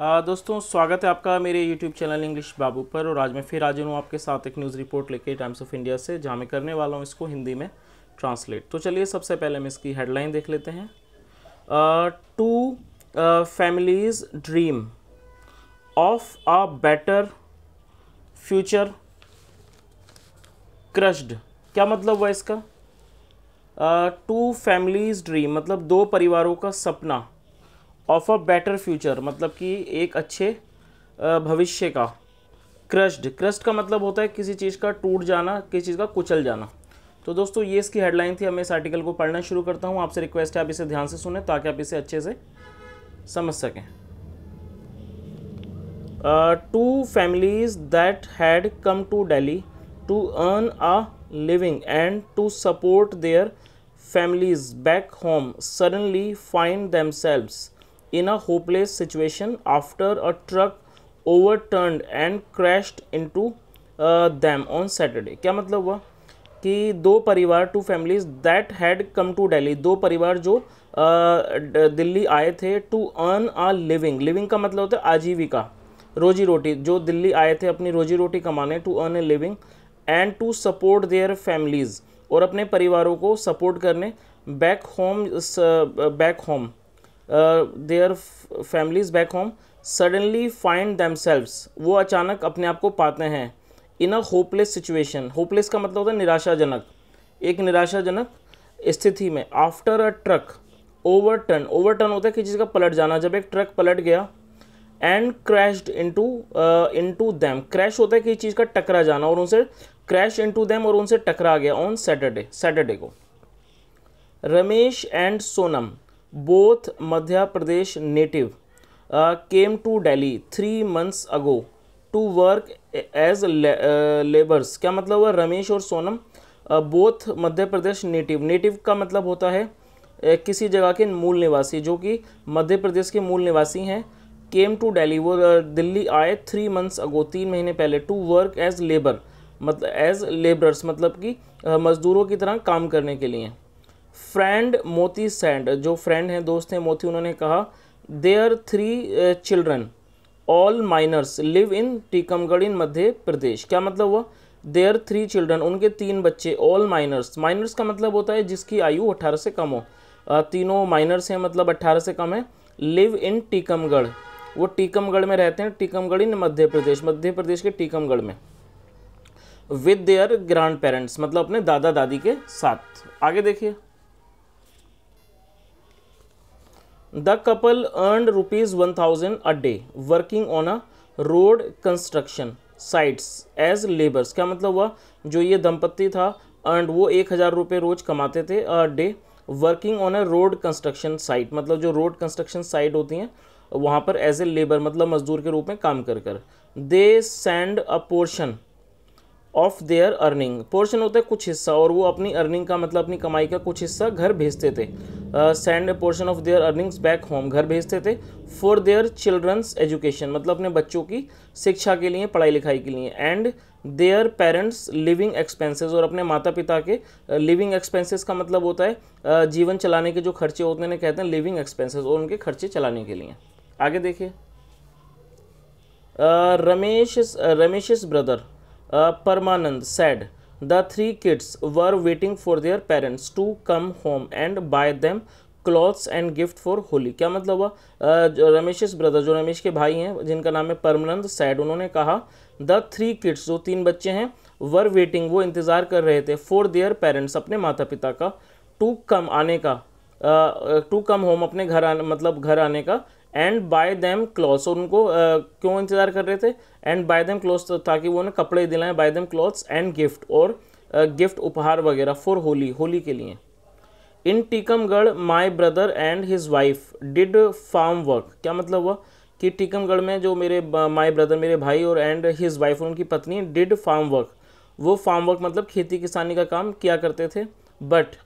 दोस्तों स्वागत है आपका मेरे YouTube चैनल इंग्लिश बाबू पर और आज मैं फिर आज हूँ आपके साथ एक न्यूज़ रिपोर्ट लेके टाइम्स ऑफ इंडिया से जहाँ मैं करने वाला हूँ इसको हिंदी में ट्रांसलेट तो चलिए सबसे पहले हम इसकी हेडलाइन देख लेते हैं two families dream of a better future crushed क्या मतलब हुआ इसका टू फैमिलीज ड्रीम मतलब दो परिवारों का सपना ऑफ अ बेटर फ्यूचर मतलब कि एक अच्छे भविष्य का क्रस्ड क्रस्ट का मतलब होता है किसी चीज़ का टूट जाना किसी चीज़ का कुचल जाना तो दोस्तों ये इसकी हेडलाइन थी अब मैं इस आर्टिकल को पढ़ना शुरू करता हूँ आपसे रिक्वेस्ट है आप इसे ध्यान से सुने ताकि आप इसे अच्छे से समझ सकें two families that had come to Delhi to earn a living and to support their back home suddenly find themselves in a hopeless situation after a truck overturned and crashed into uh, them on Saturday. क्या मतलब हुआ कि दो परिवार two families that had come to Delhi दो परिवार जो uh, Delhi आए थे to earn a living living का मतलब होता है आजीविका रोजी रोटी जो दिल्ली आए थे अपनी रोजी रोटी कमाने to earn a living and to support their families और अपने परिवारों को सपोर्ट करने back home back home their families back home suddenly find them वो अचानक अपने आप को पाते हैं in a hopeless situation hopeless का मतलब होता है निराशाजनक एक निराशाजनक स्थिति में after a truck overturn overturn होता है किसी का पलट जाना जब एक ट्रक पलट गया and crashed into into them crash होता है किसी चीज़ का टकरा जाना और उनसे क्रैश इंटू दैम और उनसे टकरा गया ऑन सैटरडे सैटरडे को Ramesh and Sonam both Madhya Pradesh native uh, came to Delhi three months ago to work as uh, laborers. क्या मतलब हुआ रमेश और Sonam both Madhya Pradesh native native का मतलब होता है uh, किसी जगह के मूल निवासी जो कि मध्य प्रदेश के मूल निवासी हैं केम टू डेली वो uh, दिल्ली आए थ्री मंथ्स अगो तीन महीने पहले टू वर्क एज लेबर मतलब एज लेबरर्स मतलब कि मज़दूरों की तरह काम करने के लिए फ्रेंड मोती सैंड जो फ्रेंड हैं दोस्त हैं मोती उन्होंने कहा they are three children all minors live in Tikamgarh in Madhya Pradesh क्या मतलब हुआ देयर थ्री चिल्ड्रन उनके तीन बच्चे ऑल माइनर्स माइनर्स का मतलब होता है जिसकी आयु अट्ठारह से कम हो तीनों माइनर्स हैं मतलब अट्ठारह से कम है लिव इन टीकमगढ़ वो टीकमगढ़ में रहते हैं टीकमगढ़ इन मध्य प्रदेश मध्य प्रदेश के टीकमगढ़ में विद देयर ग्रैंड पेरेंट्स मतलब अपने दादा दादी के साथ आगे देखिए the couple earn rupees one thousand a day working on a road construction sites as labours क्या मतलब हुआ जो ये दंपत्ति था अर्न वो एक हज़ार रुपये रोज़ कमाते थे a day working on a road construction site मतलब जो रोड कंस्ट्रक्शन साइट होती हैं वहाँ पर एज ए लेबर मतलब मजदूर के रूप में काम कर कर they send a portion of their earning portion होता है कुछ हिस्सा और वो अपनी अर्निंग का मतलब अपनी कमाई का कुछ हिस्सा घर भेजते थे send a portion of their earnings back home घर भेजते थे फॉर देयर चिल्ड्रंस एजुकेशन मतलब अपने बच्चों की शिक्षा के लिए पढ़ाई लिखाई के लिए and their parents living expenses और अपने माता पिता के लिविंग uh, एक्सपेंसेस का मतलब होता है uh, जीवन चलाने के जो खर्चे होते हैं कहते हैं लिविंग एक्सपेंसेस और उनके खर्चे चलाने के लिए आगे देखिए uh, Ramesh Ramesh brother Parmanand said The three kids were waiting for their parents to come home and buy them clothes and gift for Holi क्या मतलब हुआ रमेश ब्रदर जो रमेश के भाई हैं जिनका नाम है परमानंद सैड उन्होंने कहा द थ्री किड्स जो तीन बच्चे हैं वर वेटिंग वो इंतज़ार कर रहे थे फॉर देयर पेरेंट्स अपने माता पिता का टू कम आने का टू कम होम अपने घर आने मतलब घर आने का एंड बाय देम क्लॉथ्स और उनको uh, क्यों इंतज़ार कर रहे थे एंड बाय देम क्लॉथ्स ताकि वो उन्हें कपड़े दिलाएं buy them clothes and gift और गिफ्ट गिफ्ट उपहार वगैरह फॉर होली होली के लिए in Tikamgarh my brother and his wife did farm work क्या मतलब हुआ कि टीकमगढ़ में जो मेरे माय ब्रदर मेरे भाई और एंड हिज वाइफ और उनकी पत्नी डिड फार्म वर्क वो फार्म वर्क मतलब खेती किसानी का काम किया करते थे बट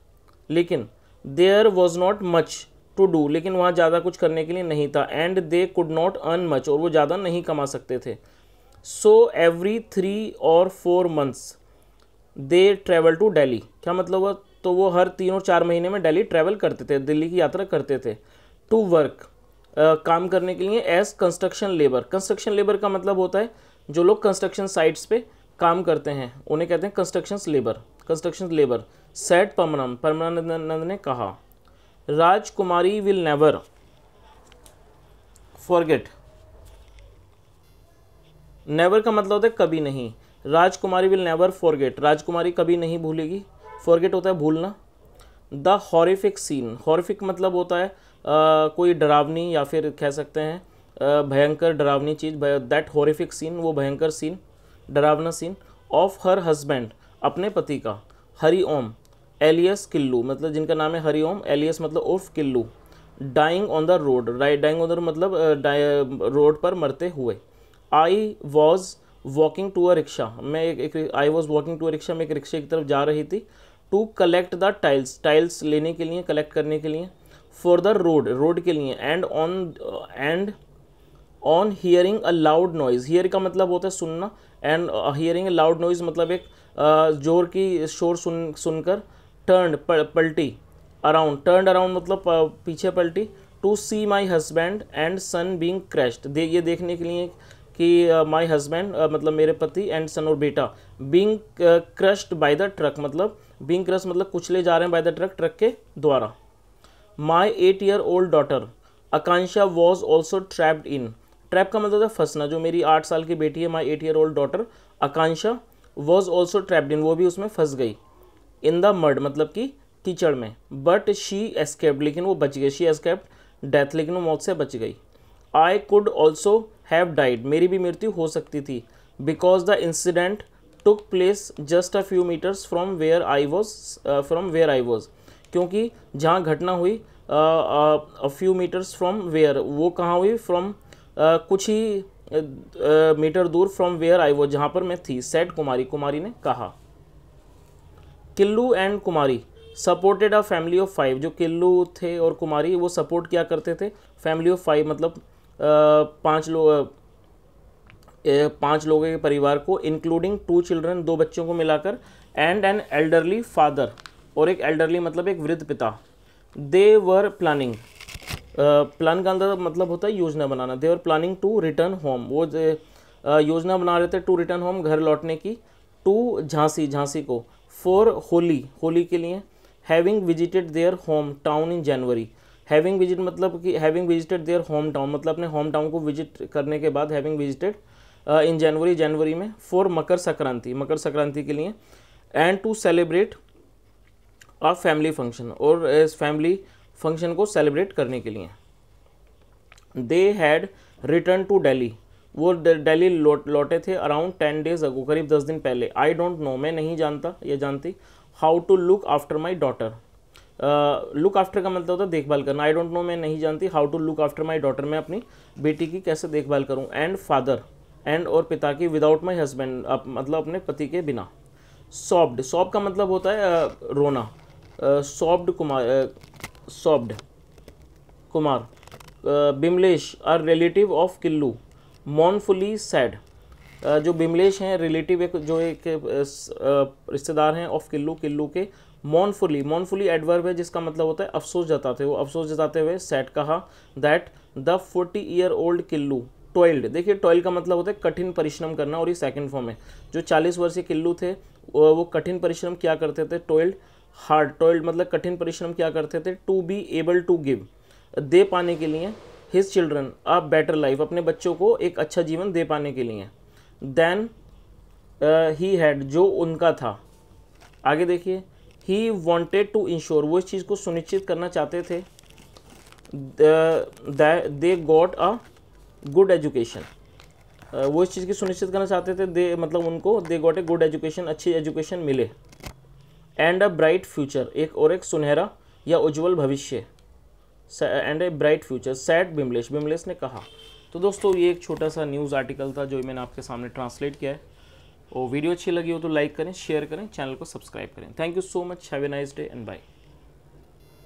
लेकिन there was not much to do लेकिन वहाँ ज़्यादा कुछ करने के लिए नहीं था and they could not earn much और वो ज़्यादा नहीं कमा सकते थे सो एवरी थ्री और four months they travel to Delhi क्या मतलब हुआ तो वो हर तीन और चार महीने में डेली ट्रैवल करते थे दिल्ली की यात्रा करते थे टू वर्क काम करने के लिए as construction labour construction labour का मतलब होता है जो लोग कंस्ट्रक्शन साइट्स पे काम करते हैं उन्हें कहते हैं construction labour construction labour said Parmanand Parmanand ने कहा राजकुमारी विल नेवर फॉरगेट नेवर का मतलब होता है कभी नहीं राजकुमारी विल नेवर फॉरगेट राजकुमारी कभी नहीं भूलेगी फॉरगेट होता है भूलना द हॉरिफिक सीन हॉरिफिक मतलब होता है आ, कोई डरावनी या फिर कह सकते हैं भयंकर डरावनी चीज़ दैट हॉरिफिक सीन वो भयंकर सीन डरावना सीन ऑफ हर हस्बैंड अपने पति का हरी ओम एलियस किल्लू मतलब जिनका नाम है हरिओम एलियस मतलब उर्फ Killu dying on the road right dying on the मतलब रोड पर मरते हुए I was walking to a rickshaw मैं एक I was walking to a rickshaw मैं एक रिक्शे की तरफ जा रही थी to collect the tiles tiles लेने के लिए कलेक्ट करने के लिए फॉर द रोड रोड के लिए and on and on hearing a loud noise hear का मतलब होता है सुनना and hearing a loud noise मतलब एक जोर की शोर सुन सुनकर टर्न पलटी अराउंड टर्न अराउंड मतलब पीछे पलटी to see my husband and son being crashed they ये देखने के लिए कि माई uh, हस्बैंड uh, मतलब मेरे पति एंड सन और बेटा being crushed by the truck मतलब बींग क्रश मतलब कुचले जा रहे हैं बाय द ट्रक ट्रक के द्वारा my eight year old daughter Akanksha was also trapped in trap का मतलब था फंसना जो मेरी आठ साल की बेटी है my eight year old daughter Akanksha was also trapped in वो भी उसमें फंस गई इन द मर्ड मतलब कि कीचड़ में बट शी एस्केप्ड लेकिन वो बच गई शी एस्केप्ड डेथ लेकिन वो मौत से बच गई I could also have died मेरी भी मृत्यु हो सकती थी because the incident took place just a few metres from where I was from where I was क्योंकि जहाँ घटना हुई a few metres from where वो कहाँ हुई फ्रॉम uh, कुछ ही मीटर uh, uh, दूर फ्रॉम वेयर आई वॉज जहाँ पर मैं थी सेट कुमारी कुमारी ने कहा किल्लू and Kumari supported a family of five जो किल्लू थे और कुमारी वो सपोर्ट क्या करते थे फैमिली ऑफ फाइव मतलब पाँच लोग पाँच लोगों के परिवार को इंक्लूडिंग टू चिल्ड्रन दो बच्चों को मिलाकर एंड एन एल्डरली फादर और एक एल्डरली मतलब एक वृद्ध पिता दे वर प्लानिंग प्लान का अंदर मतलब होता है योजना बनाना they were planning to return home वो योजना बना रहे थे टू रिटर्न होम घर लौटने की टू झांसी झांसी को फॉर होली होली के लिए having visited their home town in January having visit मतलब कि having visited their home town मतलब अपने होम टाउन को विजिट करने के बाद having visited in January January में फॉर मकर संक्रांति मकर संक्रांति के लिए and to celebrate a family function और इस फैमिली फंक्शन को सेलिब्रेट करने के लिए they had return to Delhi वो दिल्ली लौटे थे अराउंड टेन डेज अगो करीब दस दिन पहले आई डोंट नो मैं नहीं जानता या जानती how to look after my daughter look after का मतलब होता है देखभाल करना आई डोंट नो मैं नहीं जानती how to look after my daughter मैं अपनी बेटी की कैसे देखभाल करूँ एंड फादर एंड और पिता की विदाउट माई हस्बैंड मतलब अपने पति के बिना सॉफ्ट सॉफ्ट का मतलब होता है रोना सॉफ्ट कुमार सॉफ्ट Kumar Bimlesh are relative of Killu mournfully said uh, जो बिमलेश हैं रिलेटिव एक जो एक uh, uh, रिश्तेदार हैं ऑफ किल्लू किल्लू के मॉनफुली मॉनफुली एडवर्ब है जिसका मतलब होता है अफसोस जताते हुए अफसोस जताते हुए सैड कहा that the forty year old Killu toiled देखिए टॉयल का मतलब होता है कठिन परिश्रम करना और ये सेकंड फॉर्म है जो चालीस वर्षीय किल्लू थे वो कठिन परिश्रम क्या करते थे टॉयल्ड हार्ड टॉयल्ड मतलब कठिन परिश्रम क्या करते थे to be able to give दे पाने के लिए his children a better life अपने बच्चों को एक अच्छा जीवन दे पाने के लिए देन ही हैड जो उनका था आगे देखिए ही वॉन्टेड टू इंश्योर वो इस चीज़ को सुनिश्चित करना चाहते थे they got a good education वो इस चीज़ की सुनिश्चित करना चाहते थे दे मतलब उनको they got a good education अच्छी एजुकेशन मिले एंड अ ब्राइट फ्यूचर एक और एक सुनहरा या उज्जवल भविष्य एंड ए ब्राइट फ्यूचर सैट बिमलेश बिमलेश ने कहा तो दोस्तों ये एक छोटा सा न्यूज़ आर्टिकल था जो मैंने आपके सामने ट्रांसलेट किया है और वीडियो अच्छी लगी हो तो लाइक करें शेयर करें चैनल को सब्सक्राइब करें thank you so much have a nice day and bye